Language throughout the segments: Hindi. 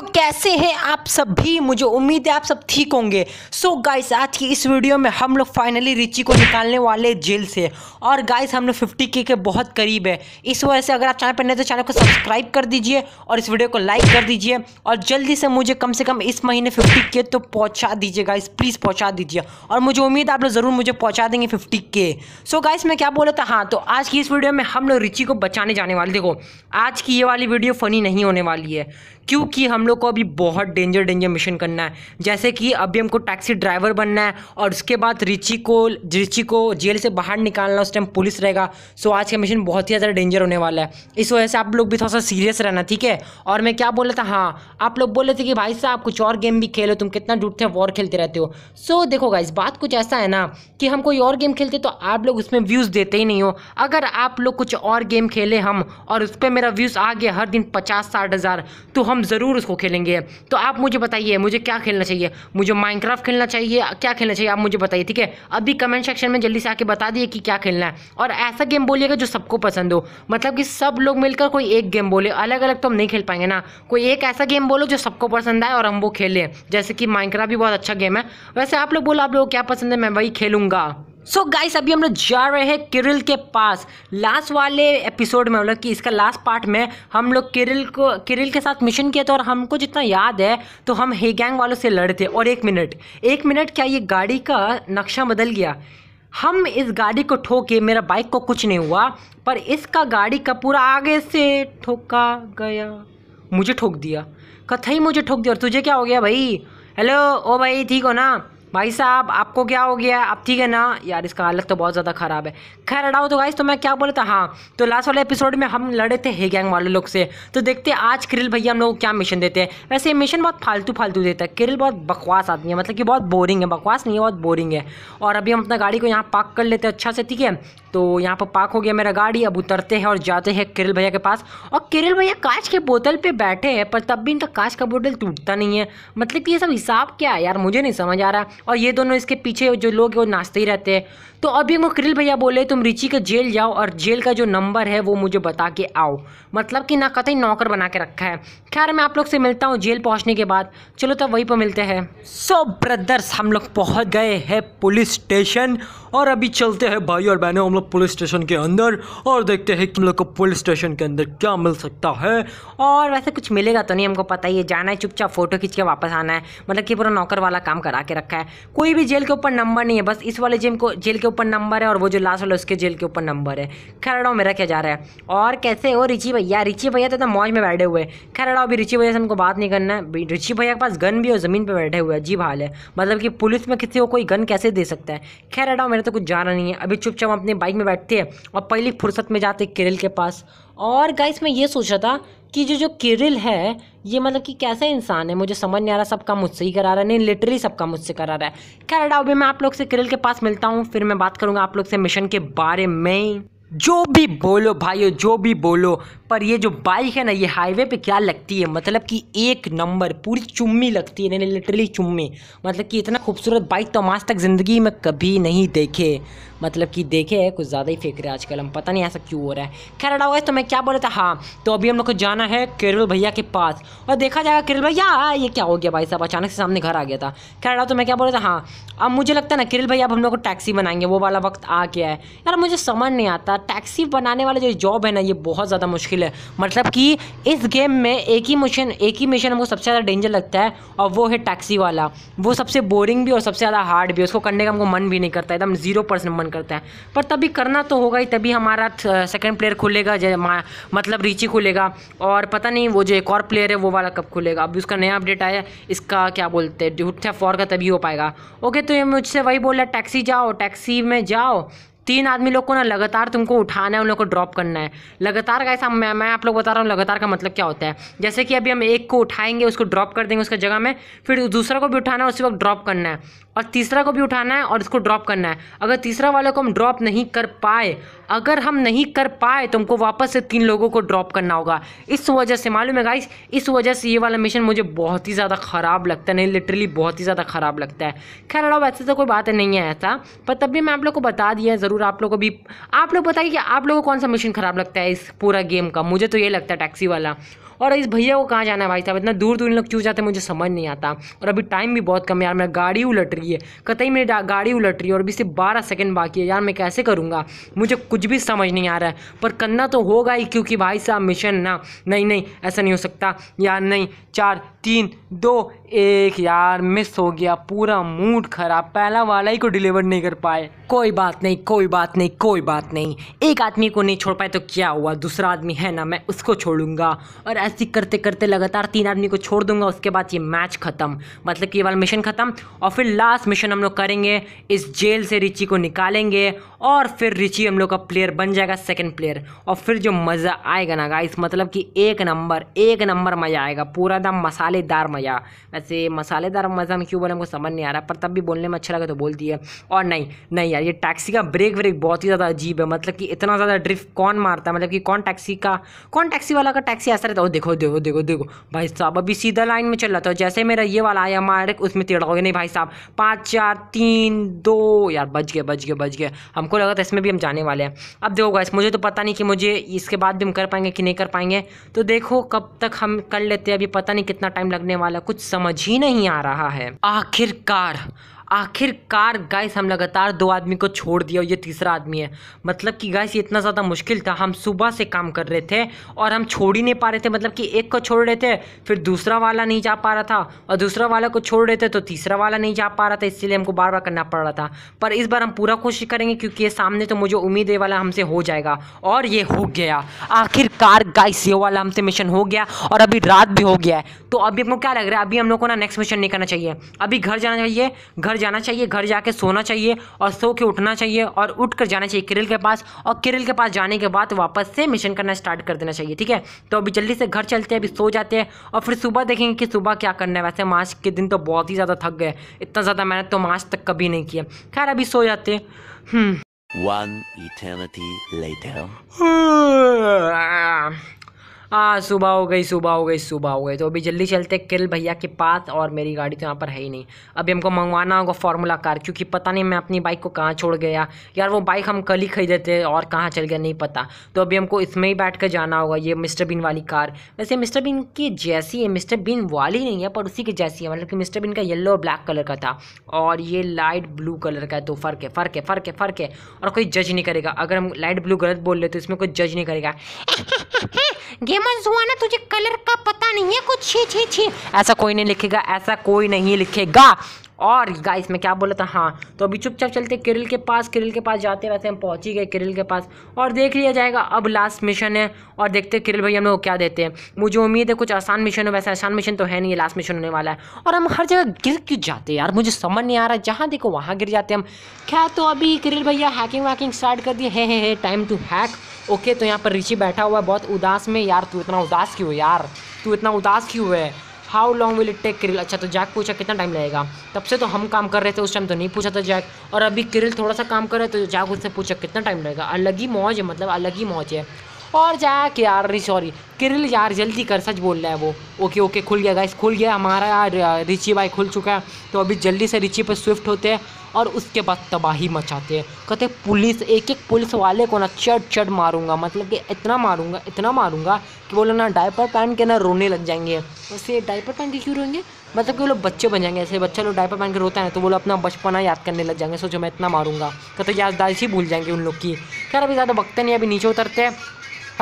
तो कैसे हैं आप सब भी मुझे उम्मीद है आप सब ठीक होंगे सो so गाइस आज की इस वीडियो में हम लोग फाइनली रिची को निकालने वाले जेल से और गाइस हम लोग फिफ्टी के के बहुत करीब है इस वजह से अगर आप चैनल पर नए तो चैनल को सब्सक्राइब कर दीजिए और इस वीडियो को लाइक कर दीजिए और जल्दी से मुझे कम से कम इस महीने फिफ्टी के तो पहुँचा दीजिए गाइस प्लीज़ पहुँचा दीजिए और मुझे उम्मीद आप लोग ज़रूर मुझे पहुँचा देंगे फिफ्टी के सो गाइस मैं क्या बोला था हाँ तो आज की इस वीडियो में हम लोग रिची को बचाने जाने वाले देखो आज की ये वाली वीडियो फ़नी नहीं होने वाली है क्योंकि हम लोग को अभी बहुत डेंजर डेंजर मिशन करना है जैसे कि अभी हमको टैक्सी ड्राइवर बनना है और उसके बाद रिची को रिची को जेल से बाहर निकालना उस टाइम पुलिस रहेगा सो आज का मिशन बहुत ही ज़्यादा डेंजर होने वाला है इस वजह से आप लोग भी थोड़ा सा सीरियस रहना ठीक है और मैं क्या बोला था हाँ आप लोग बोल रहे थे कि भाई साहब कुछ और गेम भी खेलो तुम कितना डूटते हो वॉर खेलते रहते हो सो देखो इस बात कुछ ऐसा है ना कि हम कोई और गेम खेलते तो आप लोग उसमें व्यूज़ देते ही नहीं हो अगर आप लोग कुछ और गेम खेले हम और उस पर मेरा व्यूज़ आ गया हर दिन पचास साठ हज़ार तो हम ज़रूर उसको खेलेंगे तो आप मुझे बताइए मुझे क्या खेलना चाहिए मुझे माइनक्राफ्ट खेलना चाहिए क्या खेलना चाहिए आप मुझे बताइए ठीक है अभी कमेंट सेक्शन में जल्दी से आके बता दिए कि क्या खेलना है और ऐसा गेम बोलिएगा जो सबको पसंद हो मतलब कि सब लोग मिलकर कोई एक गेम बोले अलग अलग तो हम नहीं खेल पाएंगे ना कोई एक ऐसा गेम बोलो जो सबको पसंद आए और हम वो खेलें जैसे कि माइनक्राफ्ट भी बहुत अच्छा गेम है वैसे आप लोग बोलो आप लोग क्या पसंद है मैं वही खेलूँगा सो so गाइस अभी हम लोग जा रहे हैं किरिल के पास लास्ट वाले एपिसोड में हम लोग कि इसका लास्ट पार्ट में हम लोग किरिल को किरिल के साथ मिशन किए थे और हमको जितना याद है तो हम गैंग वालों से लड़े थे और एक मिनट एक मिनट क्या ये गाड़ी का नक्शा बदल गया हम इस गाड़ी को ठोके मेरा बाइक को कुछ नहीं हुआ पर इसका गाड़ी का पूरा आगे से ठोका गया मुझे ठोक दिया कथई मुझे ठोक दिया और तुझे क्या हो गया भाई हेलो ओ भाई ठीक हो ना भाई साहब आपको क्या हो गया अब ठीक है ना यार इसका हालत तो बहुत ज़्यादा ख़राब है खैर हटाओ तो गाइस तो मैं क्या बोलता हाँ तो लास्ट वाले एपिसोड में हम लड़े थे हे गैंग वाले लोग से तो देखते हैं आज किरिल भैया हम लोग को क्या मिशन देते हैं वैसे ये मिशन बहुत फालतू फालतू देता है किरिल बहुत बकवास आदमी है मतलब कि बहुत बोरिंग है बकवास नहीं है बहुत बोरिंग है और अभी हम अपना गाड़ी को यहाँ पार्क कर लेते हैं अच्छा से ठीक है तो यहाँ पर पार्क हो गया मेरा गाड़ी अब उतरते हैं और जाते हैं किरिल भैया के पास और किरिल भैया कांच के बोतल पर बैठे हैं पर तब भी इनका कांच का बोतल टूटता नहीं है मतलब कि ये सब हिसाब क्या है यार मुझे नहीं समझ आ रहा और ये दोनों इसके पीछे जो लोग हैं वो नाचते ही रहते हैं तो अभी वो क्रिल भैया बोले तुम रिची के जेल जाओ और जेल का जो नंबर है वो मुझे बता के आओ मतलब कि ना कतई नौकर बना के रखा है खैर मैं आप लोग से मिलता हूँ जेल पहुँचने के बाद चलो तब तो वहीं पर मिलते हैं सो so, ब्रदर्स हम लोग पहुँच गए हैं पुलिस स्टेशन और अभी चलते हैं भाई और बहनों हम लोग पुलिस स्टेशन के अंदर और देखते हैं कि हम लोग को पुलिस स्टेशन के अंदर क्या मिल सकता है और वैसे कुछ मिलेगा तो नहीं हमको पता ही है जाना है चुपचाप फोटो खींच के वापस आना है मतलब कि पूरा नौकर वाला काम करा के रखा है कोई भी जेल के ऊपर नंबर नहीं है बस इस वाले जेल को जेल के ऊपर नंबर है और वो जो लास्ट वाला उसके जेल के ऊपर नंबर है खरड़ाओं में रखे जा रहा है और कैसे हो रिची भैया रिची भैया तो एकदम मौज में बैठे हुए खरड़ाओ भी रिची भैया से हमको बात नहीं करना है रिची भैया के पास गन भी और ज़मीन पर बैठे हुए अजीब हाल है मतलब कि पुलिस में किसी को कोई गन कैसे दे सकता है खैर करने तो कुछ जाना नहीं है अभी चुपचाप अपने बाइक में बैठते हैं और पहली फुर्सत में जाते केरल के पास और गाइस मैं ये सोच रहा था कि जो जो केरल है ये मतलब कि कैसा इंसान है मुझे समझ नहीं आ रहा सब काम मुझसे ही करा रहा है नहीं लिटरली सब काम मुझसे करा रहा है खैर डाउ भी मैं आप लोग से केरल के पास मिलता हूँ फिर मैं बात करूँगा आप लोग से मिशन के बारे में जो भी बोलो भाइयों जो भी बोलो पर ये जो बाइक है ना ये हाईवे पे क्या लगती है मतलब कि एक नंबर पूरी चुम्मी लगती है नहीं लिटरली चुम्मी मतलब कि इतना खूबसूरत बाइक तो हम आज तक ज़िंदगी में कभी नहीं देखे मतलब कि देखे है कुछ ज़्यादा ही फेंक रहे आजकल हम पता नहीं ऐसा क्यों हो रहा है खैर अडा तो मैं क्या बोला था हाँ तो अभी हम लोग को जाना है केरल भैया के पास और देखा जाएगा केरल भैया हाँ, ये क्या हो गया भाई साहब अचानक से सामने घर आ गया था खैर अडा तो मैं क्या बोला था हाँ अब मुझे लगता है ना केरल भैया अब हम लोग को टैक्सी बनाएंगे वो वाला वक्त आ गया है यार मुझे समझ नहीं आता टैक्सी बनाने वाला जो जॉब है ना ये बहुत ज़्यादा मुश्किल मुश्किल है मतलब कि इस गेम में एक ही मिशन एक ही मिशन हमको सबसे ज़्यादा डेंजर लगता है और वो है टैक्सी वाला वो सबसे बोरिंग भी और सबसे ज़्यादा हार्ड भी उसको करने का हमको मन भी नहीं करता एकदम जीरो परसेंट मन करता है पर तभी करना तो होगा ही तभी हमारा सेकेंड प्लेयर खुलेगा मतलब रिची खुलेगा और पता नहीं वो जो एक और प्लेयर है वो वाला कब खुलेगा अभी उसका नया अपडेट आया इसका क्या बोलते हैं ड्यूट फॉर का तभी हो पाएगा ओके तो ये मुझसे वही बोला टैक्सी जाओ टैक्सी में जाओ तीन आदमी लोग को ना लगातार तुमको उठाना है उन लोग को ड्रॉप करना है लगातार का ऐसा मैं मैं आप लोग बता रहा हूँ लगातार का मतलब क्या होता है जैसे कि अभी हम एक को उठाएंगे उसको ड्रॉप कर देंगे उसका जगह में फिर दूसरा को भी उठाना है उसी वक्त ड्रॉप करना है और तीसरा को भी उठाना है और उसको ड्रॉप करना है अगर तीसरा वाले को हम ड्रॉप नहीं कर पाए अगर हम नहीं कर पाए तो हमको वापस से तीन लोगों को ड्रॉप करना होगा इस वजह से मालूम है गाइस इस वजह से ये वाला मिशन मुझे बहुत ही ज़्यादा ख़राब लगता है नहीं लिटरली बहुत ही ज़्यादा ख़राब लगता है खैर अड़ाओ वैसे तो कोई बात नहीं है ऐसा पर तब भी मैं आप लोग को बता दिया ज़रूर आप लोग को भी आप लोग बताइए कि आप लोगों को कौन सा मिशन ख़राब लगता है इस पूरा गेम का मुझे तो ये लगता है टैक्सी वाला और इस भैया को कहाँ जाना है भाई साहब इतना दूर दूर तो इन लोग क्यों जाते हैं मुझे समझ नहीं आता और अभी टाइम भी बहुत कम है यार मेरा गाड़ी उलट रही है कतई मेरी गाड़ी उलट रही है और अभी सिर्फ बारह सेकेंड बाकी है यार मैं कैसे करूँगा मुझे कुछ भी समझ नहीं आ रहा है पर करना तो होगा ही क्योंकि भाई साहब मिशन ना नहीं नहीं ऐसा नहीं हो सकता यार नहीं चार तीन दो एक यार मिस हो गया पूरा मूड खराब पहला वाला ही को डिलीवर नहीं कर पाए कोई बात नहीं कोई कोई बात नहीं कोई बात नहीं एक आदमी को नहीं छोड़ पाए तो क्या हुआ दूसरा आदमी है ना मैं उसको छोड़ूंगा और ऐसे करते करते लगातार तीन आदमी को छोड़ दूंगा उसके बाद ये मैच ख़त्म मतलब कि ये वाला मिशन ख़त्म और फिर लास्ट मिशन हम लोग करेंगे इस जेल से रिची को निकालेंगे और फिर रिची हम लोग का प्लेयर बन जाएगा सेकेंड प्लेयर और फिर जो मज़ा आएगा ना गाइस मतलब कि एक नंबर एक नंबर मज़ा आएगा पूरा दम मसालेदार मज़ा वैसे मसालेदार मज़ा में क्यों बोले हमको समझ नहीं आ रहा पर तब भी बोलने में अच्छा लगा तो बोल है और नहीं नहीं यार ये टैक्सी का ब्रेक ब्रेक व्रेक बहुत ही ज़्यादा अजीब है मतलब कि इतना ज़्यादा ड्रिफ्ट कौन मारता है मतलब कि कौन टैक्सी का कौन टैक्सी वाला का टैक्सी ऐसा रहता है देखो देखो देखो देखो भाई साहब अभी सीधा लाइन में चल रहा था जैसे मेरा ये वाला आया मार उसमें तेड़ा हो गया नहीं भाई साहब पाँच चार तीन दो यार बच गया बच गया बच गया हमको लगा था इसमें भी हम जाने वाले हैं अब देखो गैस मुझे तो पता नहीं कि मुझे इसके बाद भी हम कर पाएंगे कि नहीं कर पाएंगे तो देखो कब तक हम कर लेते हैं अभी पता नहीं कितना टाइम लगने वाला कुछ समझ ही नहीं आ रहा है आखिरकार आखिरकार गाइस हम लगातार दो आदमी को छोड़ दिया और ये तीसरा आदमी है मतलब कि गाइस ये इतना ज़्यादा मुश्किल था हम सुबह से काम कर रहे थे और हम छोड़ ही नहीं पा रहे थे मतलब कि एक को छोड़ रहे थे फिर दूसरा वाला नहीं जा पा रहा था और दूसरा वाला को छोड़ रहे थे तो तीसरा वाला नहीं जा पा रहा था इसीलिए हमको बार बार करना पड़ रहा था पर इस बार हम पूरा कोशिश करेंगे क्योंकि ये सामने तो मुझे उम्मीद है वाला हमसे हो जाएगा और ये हो गया आखिरकार गाइस ये वाला हमसे मिशन हो गया और अभी रात भी हो गया है तो अभी हमको क्या लग रहा है अभी हम लोग को ना नेक्स्ट मिशन नहीं करना चाहिए अभी घर जाना चाहिए घर जाना चाहिए घर जाके सोना चाहिए और सो के उठना चाहिए और उठ कर जाना चाहिए किरिल के पास और किरिल के पास जाने के बाद वापस से मिशन करना स्टार्ट कर देना चाहिए ठीक है तो अभी जल्दी से घर चलते हैं अभी सो जाते हैं और फिर सुबह देखेंगे कि सुबह क्या करना है वैसे मार्च के दिन तो बहुत ही ज़्यादा थक गए इतना ज़्यादा मेहनत तो मार्च तक कभी नहीं किया खैर अभी सो जाते हैं हम्म। One eternity later. हाँ। हाँ सुबह हो गई सुबह हो गई सुबह हो गई तो अभी जल्दी चलते किल भैया के पास और मेरी गाड़ी तो यहाँ पर है ही नहीं अभी हमको मंगवाना होगा फार्मूला कार क्योंकि पता नहीं मैं अपनी बाइक को कहाँ छोड़ गया यार वो बाइक हम कल ही खरीदे थे और कहाँ चल गया नहीं पता तो अभी हमको इसमें ही बैठ कर जाना होगा ये मिस्टर बिन वाली कार वैसे मिस्टर बिन की जैसी है मिस्टर बिन वाली नहीं है पर उसी की जैसी है मतलब कि मिस्टर बिन का येल्लो और ब्लैक कलर का था और ये लाइट ब्लू कलर का है तो फ़र्क है फ़र्क है फ़र्क है फ़र्क है और कोई जज नहीं करेगा अगर हम लाइट ब्लू गलत बोल रहे तो इसमें कोई जज नहीं करेगा जुआना तुझे कलर का पता नहीं है कुछ छी छी छी ऐसा कोई नहीं लिखेगा ऐसा कोई नहीं लिखेगा और गाइस मैं क्या बोला था हाँ तो अभी चुपचाप चलते किरिल के पास किरिल के पास जाते वैसे हम पहुँच ही गए किरिल के पास और देख लिया जाएगा अब लास्ट मिशन है और देखते हैं किरिल भैया हम लोग क्या देते हैं मुझे उम्मीद है कुछ आसान मिशन है वैसे आसान मिशन तो है नहीं लास्ट मिशन होने वाला है और हम हर जगह गिर क्यों जाते हैं यार मुझे समझ नहीं आ रहा जहाँ देखो वहाँ गिर जाते हम क्या तो अभी किरिल भैया हैकिंग वैकिंग स्टार्ट कर दिए है टाइम टू हैक ओके तो यहाँ पर ऋषि बैठा हुआ है बहुत उदास में यार तू इतना उदास क्यों यार तू इतना उदास क्यों है how long will it take किरिल अच्छा तो जैक पूछा कितना टाइम लगेगा तब से तो हम काम कर रहे थे उस टाइम तो नहीं पूछा था जैक और अभी किरिल थोड़ा सा काम कर रहे तो जैक उससे पूछा कितना टाइम लगेगा अलग ही मौज है मतलब अलग ही मौज है और कि यार अरे सॉरी किरिल यार जल्दी कर सच बोल रहा है वो ओके ओके खुल गया गाइस खुल गया हमारा यार रिची भाई खुल चुका है तो अभी जल्दी से रिची पर स्विफ्ट होते हैं और उसके बाद तबाही मचाते हैं कहते पुलिस एक एक पुलिस वाले को ना चट चट मारूंगा मतलब कि इतना मारूंगा इतना मारूंगा कि वो ना डायपर पहन के ना रोने लग जाएंगे वैसे डायपर पहन के क्यों रोएंगे मतलब कि वो लोग बच्चे बन जाएंगे ऐसे बच्चा लोग डायपर पहन के रोता है तो वो लोग अपना बचपना याद करने लग जाएंगे सोचो मैं इतना मारूंगा कहते याददाश्त ही भूल जाएंगे उन लोग की खैर अभी ज़्यादा वक्त नहीं अभी नीचे उतरते हैं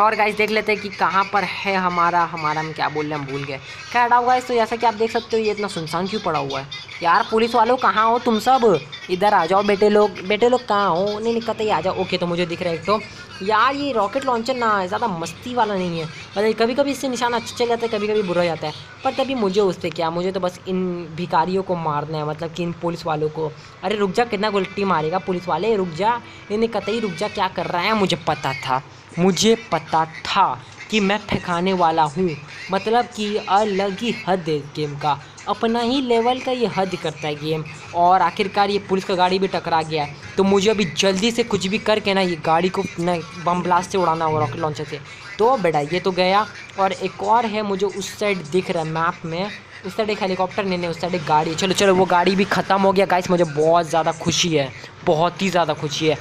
और गाइस देख लेते हैं कि कहाँ पर है हमारा हमारा हम क्या बोल रहे हैं हम भूल गए क्या हटाओ गाइस तो जैसा कि आप देख सकते हो ये इतना सुनसान क्यों पड़ा हुआ है यार पुलिस वालों कहाँ हो तुम सब इधर आ जाओ बेटे लोग बेटे लोग कहाँ हो नहीं निकलते ही आ जाओ ओके तो मुझे दिख रहा है एक तो यार ये रॉकेट लॉन्चर ना ज़्यादा मस्ती वाला नहीं है मतलब कभी कभी इससे निशान अच्छा चल जाता है कभी कभी बुरा जाता है पर तभी मुझे उससे क्या मुझे तो बस इन भिकारियों को मारना है मतलब कि इन पुलिस वालों को अरे रुक जा कितना गुल्टी मारेगा पुलिस वाले रुक जा इन्हें कतई रुक जा क्या कर रहा है मुझे पता था मुझे पता था कि मैं फेंकाने वाला हूँ मतलब कि अलग ही हद है गेम का अपना ही लेवल का ये हद करता है गेम और आखिरकार ये पुलिस का गाड़ी भी टकरा गया है तो मुझे अभी जल्दी से कुछ भी करके ना ये गाड़ी को न बम ब्लास्ट से उड़ाना होगा रॉकेट लॉन्चर से तो बेटा ये तो गया और एक और है मुझे उस साइड दिख रहा है मैप में उस साइड एक हेलीकॉप्टर नहीं नहीं उस साइड एक गाड़ी चलो चलो वो गाड़ी भी ख़त्म हो गया गाइस मुझे बहुत ज़्यादा खुशी है बहुत ही ज़्यादा खुशी है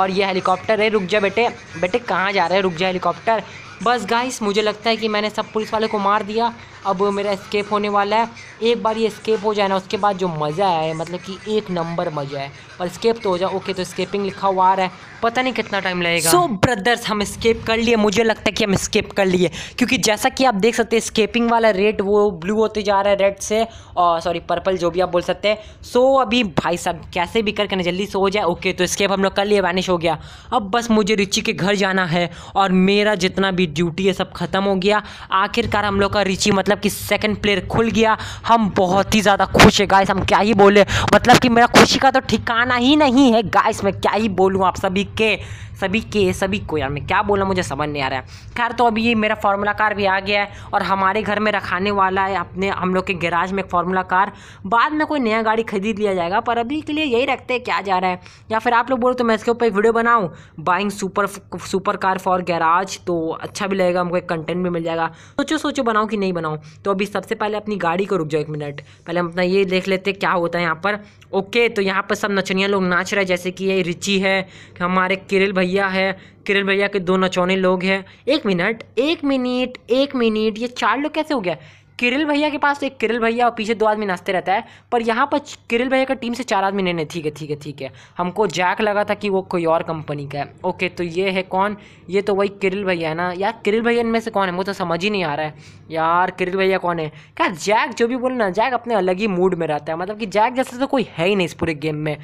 और ये हेलीकॉप्टर है रुक जा बेटे बेटे कहाँ जा रहे हैं रुक जा हेलीकॉप्टर बस गाइस मुझे लगता है कि मैंने सब पुलिस वाले को मार दिया अब मेरा स्केप होने वाला है एक बार ये स्केप हो जाए ना उसके बाद जो मज़ा है मतलब कि एक नंबर मज़ा है पर स्केप तो हो जाए ओके तो स्केपिंग लिखा हुआ आ रहा है पता नहीं कितना टाइम लगेगा सो so, ब्रदर्स हम स्केप कर लिए मुझे लगता है कि हम स्केप कर लिए क्योंकि जैसा कि आप देख सकते हैं स्केपिंग वाला रेड वो ब्लू होते जा रहा है रेड से और सॉरी पर्पल जो भी आप बोल सकते हैं सो so, अभी भाई साहब कैसे भी करके ना जल्दी से हो जाए ओके तो स्केप हम लोग कर लिए वैनिश हो गया अब बस मुझे रिचि के घर जाना है और मेरा जितना भी ड्यूटी है सब खत्म हो गया आखिरकार हम लोग का रिचि मतलब कि सेकेंड प्लेयर खुल गया हम बहुत ही ज़्यादा खुश है गाइस हम क्या ही बोले मतलब कि मेरा खुशी का तो ठिकाना ही नहीं है गाइस मैं क्या ही बोलूँ आप सभी के सभी के सभी को यार मैं क्या बोला मुझे समझ नहीं आ रहा है खैर तो अभी ये मेरा फार्मूला कार भी आ गया है और हमारे घर में रखाने वाला है अपने हम लोग के गैराज में एक फार्मूला कार बाद में कोई नया गाड़ी खरीद लिया जाएगा पर अभी के लिए यही रखते हैं क्या जा रहा है या फिर आप लोग बोलो तो मैं इसके ऊपर एक वीडियो बनाऊँ buying super super car for garage तो अच्छा भी लगेगा हमको एक कंटेंट भी मिल जाएगा सोचो सोचो बनाऊँ कि नहीं बनाऊँ तो अभी सबसे पहले अपनी गाड़ी को रुक जाओ एक मिनट पहले हम अपना ये देख लेते क्या होता है यहाँ पर ओके तो यहाँ पर सब नचनिया लोग नाच रहे हैं जैसे कि ये रिची है हमारे किरिल भैया भैया है किरण भैया के दो नचौने लोग हैं एक मिनट एक मिनट एक मिनट ये चार लोग कैसे हो गया किरिल भैया के पास तो एक किरिल भैया और पीछे दो आदमी नाचते रहता है पर यहाँ पर किरिल भैया का टीम से चार आदमी नहीं ठीक है ठीक है ठीक है हमको जैक लगा था कि वो कोई और कंपनी का है ओके तो ये है कौन ये तो वही किरिल भैया है ना यार किरिल भैया इनमें से कौन है मुझे तो समझ ही नहीं आ रहा है यार किरिल भैया कौन है क्या जैक जो भी बोले ना जैक अपने अलग ही मूड में रहता है मतलब कि जैक जैसे तो कोई है ही नहीं इस पूरे गेम में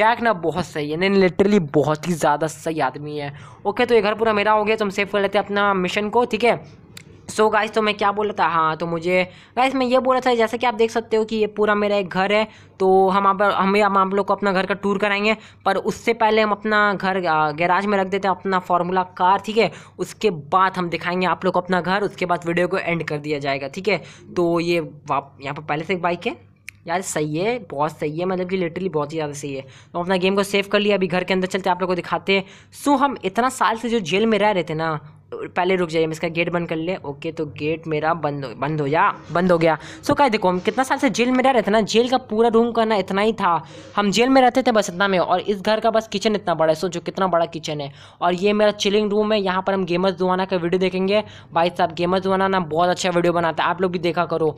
जैक ना बहुत सही है नहीं लिटरली बहुत ही ज़्यादा सही आदमी है ओके तो ये घर पूरा मेरा हो गया तो हम सेफ कर लेते हैं अपना मिशन को ठीक है सो so गाइस तो मैं क्या बोला था हाँ तो मुझे गाइस मैं ये बोला था जैसे कि आप देख सकते हो कि ये पूरा मेरा एक घर है तो हम आप हमें हम आप लोग को अपना घर का टूर कराएंगे पर उससे पहले हम अपना घर गैराज में रख देते हैं अपना फार्मूला कार ठीक है उसके बाद हम दिखाएंगे आप लोग को अपना घर उसके बाद वीडियो को एंड कर दिया जाएगा ठीक है तो ये वाप यहाँ पर पहले से एक बाइक है यार सही है बहुत सही है मतलब कि लिटरली बहुत ही ज़्यादा सही है तो अपना गेम को सेव कर लिया अभी घर के अंदर चलते आप लोग को दिखाते हैं सो हम इतना साल से जो जेल में रह रहे थे ना पहले रुक जाइए मैं इसका गेट बंद कर ले ओके तो गेट मेरा बंद हो बंद हो जा बंद हो गया सो कह देखो हम कितना साल से जेल में रह रहे थे ना जेल का पूरा रूम करना इतना ही था हम जेल में रहते थे बस इतना में और इस घर का बस किचन इतना बड़ा है सो जो कितना बड़ा किचन है और ये मेरा चिलिंग रूम है यहाँ पर हम गेमर्स दुआना का वीडियो देखेंगे भाई साहब गेमर्स दुआना ना बहुत अच्छा वीडियो बनाता है आप लोग भी देखा करो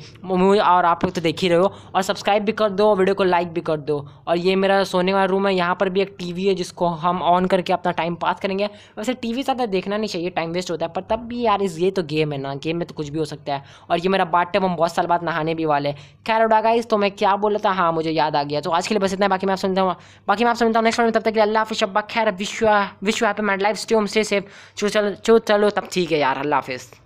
और आप लोग तो देख ही रहे हो और सब्सक्राइब भी कर दो वीडियो को लाइक भी कर दो और ये मेरा सोने वाला रूम है यहाँ पर भी एक वी है जिसको हम ऑन करके अपना टाइम पास करेंगे वैसे टीवी ज़्यादा देखना नहीं चाहिए टाइम वेस्ट वेस्ट होता है पर तब भी यार इस ये तो गेम है ना गेम में तो कुछ भी हो सकता है और ये मेरा बाट हम बहुत साल बाद नहाने भी वाले खैर उड़ा गाइस तो मैं क्या बोला था हाँ मुझे याद आ गया तो आज के लिए बस इतना बाकी मैं आप सुनता हूँ बाकी मैं आप सुनता हूँ नेक्स्ट में तब तक अल्लाह हाफि शब्बा खैर विश्व विश्व happy mind life stay home stay safe चलो चलो तब ठीक है यार अल्लाह हाफिज़